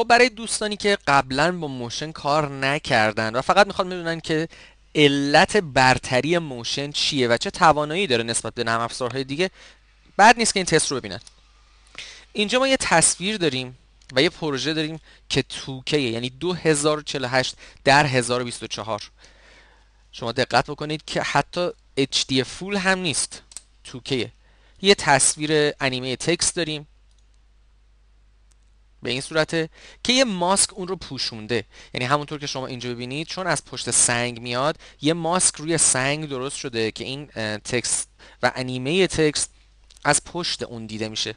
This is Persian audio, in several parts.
خب برای دوستانی که قبلا با موشن کار نکردن و فقط میخوان میدونن که علت برتری موشن چیه و چه توانایی داره نسبت به نرم افزارهای دیگه بعد نیست که این تست رو ببینن اینجا ما یه تصویر داریم و یه پروژه داریم که توکه یعنی 2048 در 1024 شما دقت بکنید که حتی HD فول هم نیست توکیه. یه تصویر انیمه تکست داریم به این صورته که یه ماسک اون رو پوشونده یعنی همونطور که شما اینجا ببینید چون از پشت سنگ میاد یه ماسک روی سنگ درست شده که این تکست و انیمه تکست از پشت اون دیده میشه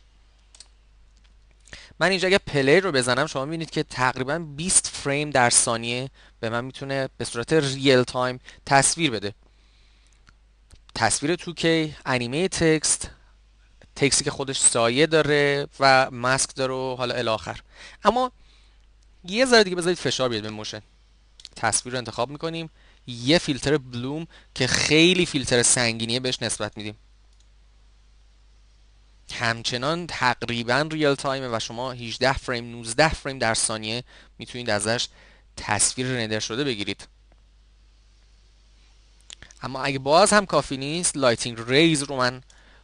من اینجا اگه پلی رو بزنم شما میبینید که تقریبا 20 فریم در ثانیه به من میتونه به صورت ریل تایم تصویر بده تصویر 2K انیمه تکست تکسی که خودش سایه داره و ماسک داره و حالا الاخر اما یه ذره دیگه بذارید فشار بیاد به موشن تصویر رو انتخاب میکنیم یه فیلتر بلوم که خیلی فیلتر سنگینیه بهش نسبت میدیم همچنان تقریبا ریال تایمه و شما 18 فریم 19 فریم در ثانیه میتونید ازش تصویر رندر شده بگیرید اما اگه باز هم کافی نیست لایتینگ ریز رو من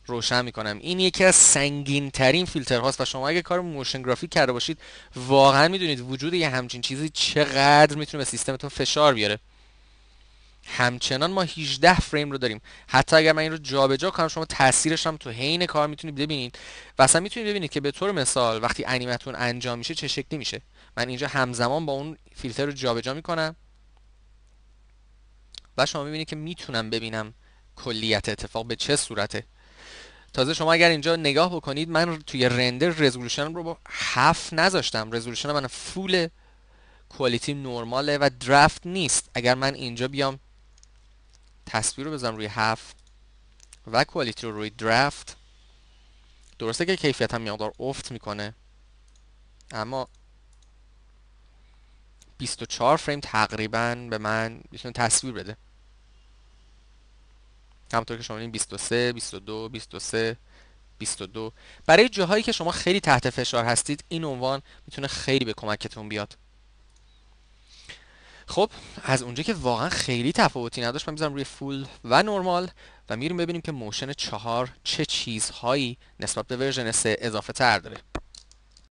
روشن میکنم این یکی از سنگین ترین فیلتر هاست و شما اگه کار موشن گرافیک کرده باشید واقعا میدونید وجود یه همچین چیزی چقدر میتونه به سیستمتون فشار بیاره همچنان ما 18 فریم رو داریم حتی اگر من این رو جابجا جا کنم شما تاثیرش هم تو حین کار میتونید ببینید و اصلا میتونید ببینید که به طور مثال وقتی انیمتون انجام میشه چه شکلی میشه من اینجا همزمان با اون فیلتر رو جابجا جا میکنم و شما میبینید که میتونم ببینم کلیت اتفاق به چه صورته تازه شما اگر اینجا نگاه بکنید من توی رندر رزولوشن رو با هفت نذاشتم رزولوشن من فول کوالیتی نرماله و درفت نیست اگر من اینجا بیام تصویر رو بذارم روی هفت و کوالیتی رو روی درفت درسته که کیفیت هم مقدار افت میکنه اما 24 فریم تقریبا به من میتونه تصویر بده همونطور که شما این 23 22 23 22 برای جاهایی که شما خیلی تحت فشار هستید این عنوان میتونه خیلی به کمکتون بیاد خب از اونجا که واقعا خیلی تفاوتی نداشت من میذارم روی فول و نرمال و میریم ببینیم که موشن چهار چه چیزهایی نسبت به ورژن 3 اضافه تر داره